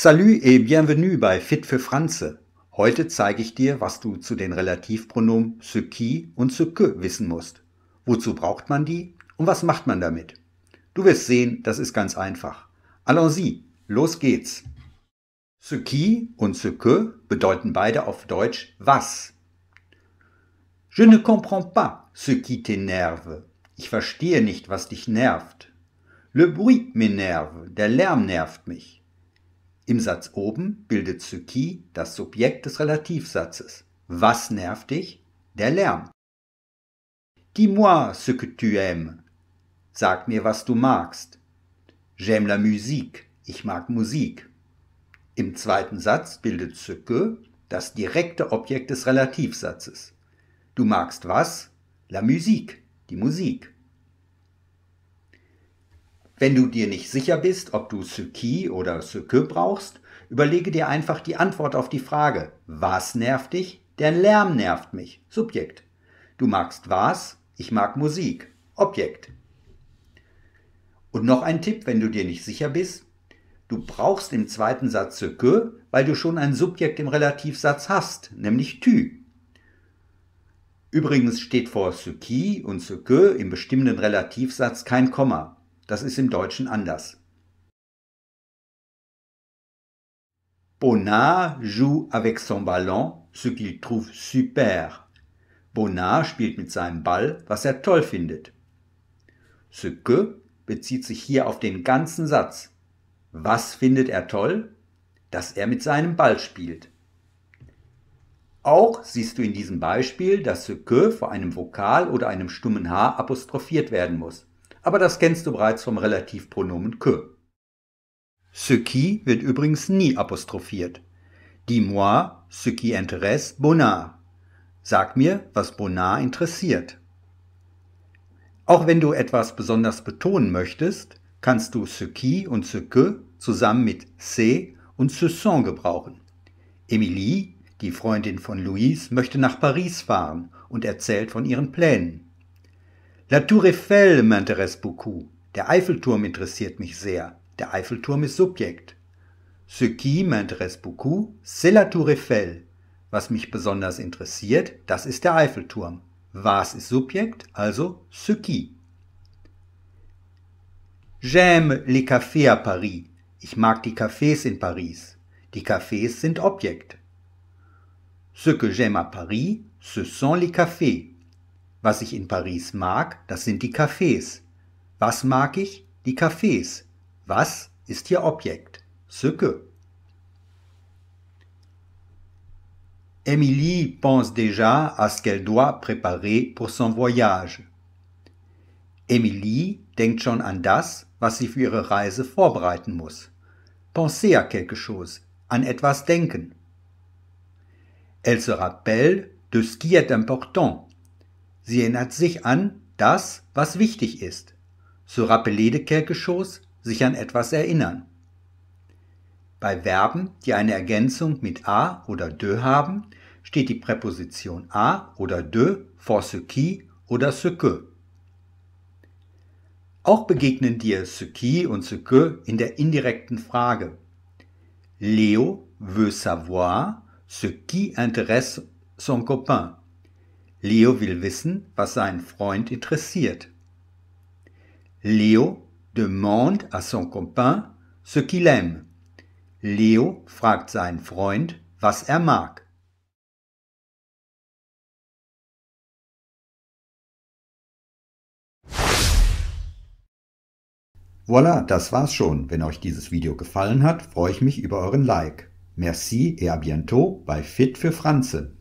Salut et bienvenue bei Fit für Franze. Heute zeige ich dir, was du zu den Relativpronomen ce qui und ce que wissen musst. Wozu braucht man die und was macht man damit? Du wirst sehen, das ist ganz einfach. Allons-y, los geht's. Ce qui und ce que bedeuten beide auf Deutsch was. Je ne comprends pas ce qui t'énerve. Ich verstehe nicht, was dich nervt. Le bruit m'énerve, der Lärm nervt mich. Im Satz oben bildet Psyche das Subjekt des Relativsatzes. Was nervt dich? Der Lärm. Dis-moi ce que tu aimes. Sag mir, was du magst. J'aime la musique. Ich mag Musik. Im zweiten Satz bildet ce que das direkte Objekt des Relativsatzes. Du magst was? La musique. Die Musik. Wenn du dir nicht sicher bist, ob du Psyche oder Psyche brauchst, überlege dir einfach die Antwort auf die Frage, was nervt dich? Der Lärm nervt mich. Subjekt. Du magst was? Ich mag Musik. Objekt. Und noch ein Tipp, wenn du dir nicht sicher bist. Du brauchst im zweiten Satz que, weil du schon ein Subjekt im Relativsatz hast, nämlich Tü. Übrigens steht vor qui und que im bestimmenden Relativsatz kein Komma. Das ist im Deutschen anders. Bonnard joue avec son ballon, ce qu'il trouve super. Bonnard spielt mit seinem Ball, was er toll findet. Ce que bezieht sich hier auf den ganzen Satz. Was findet er toll? Dass er mit seinem Ball spielt. Auch siehst du in diesem Beispiel, dass ce que vor einem Vokal oder einem stummen H apostrophiert werden muss aber das kennst du bereits vom Relativpronomen que. Ce qui wird übrigens nie apostrophiert. Dis-moi ce qui intéresse Bonnard. Sag mir, was Bonnard interessiert. Auch wenn du etwas besonders betonen möchtest, kannst du ce qui und ce que zusammen mit c'est und ce sont gebrauchen. Emilie, die Freundin von Louise, möchte nach Paris fahren und erzählt von ihren Plänen. La Tour Eiffel m'intéresse beaucoup. Der Eiffelturm interessiert mich sehr. Der Eiffelturm ist Subjekt. Ce qui m'intéresse beaucoup, c'est la Tour Eiffel. Was mich besonders interessiert, das ist der Eiffelturm. Was ist Subjekt, also ce qui. J'aime les cafés à Paris. Ich mag die Cafés in Paris. Die Cafés sind Objekt. Ce que j'aime à Paris, ce sont les cafés. Was ich in Paris mag, das sind die Cafés. Was mag ich? Die Cafés. Was ist hier Objekt? Ce que. Émilie pense déjà à ce qu'elle doit préparer pour son voyage. Émilie denkt schon an das, was sie für ihre Reise vorbereiten muss. Pensez à quelque chose, an etwas denken. Elle se rappelle de ce qui est important Sie erinnert sich an das, was wichtig ist. So rappelede quelque chose, sich an etwas erinnern. Bei Verben, die eine Ergänzung mit a oder de haben, steht die Präposition a oder de vor ce qui oder ce que. Auch begegnen dir ce qui und ce que in der indirekten Frage. Leo veut savoir ce qui intéresse son copain. Leo will wissen, was seinen Freund interessiert. Leo demande à son copain ce qu'il aime. Leo fragt seinen Freund, was er mag. Voilà, das war's schon. Wenn euch dieses Video gefallen hat, freue ich mich über euren Like. Merci et à bientôt bei Fit für Franze.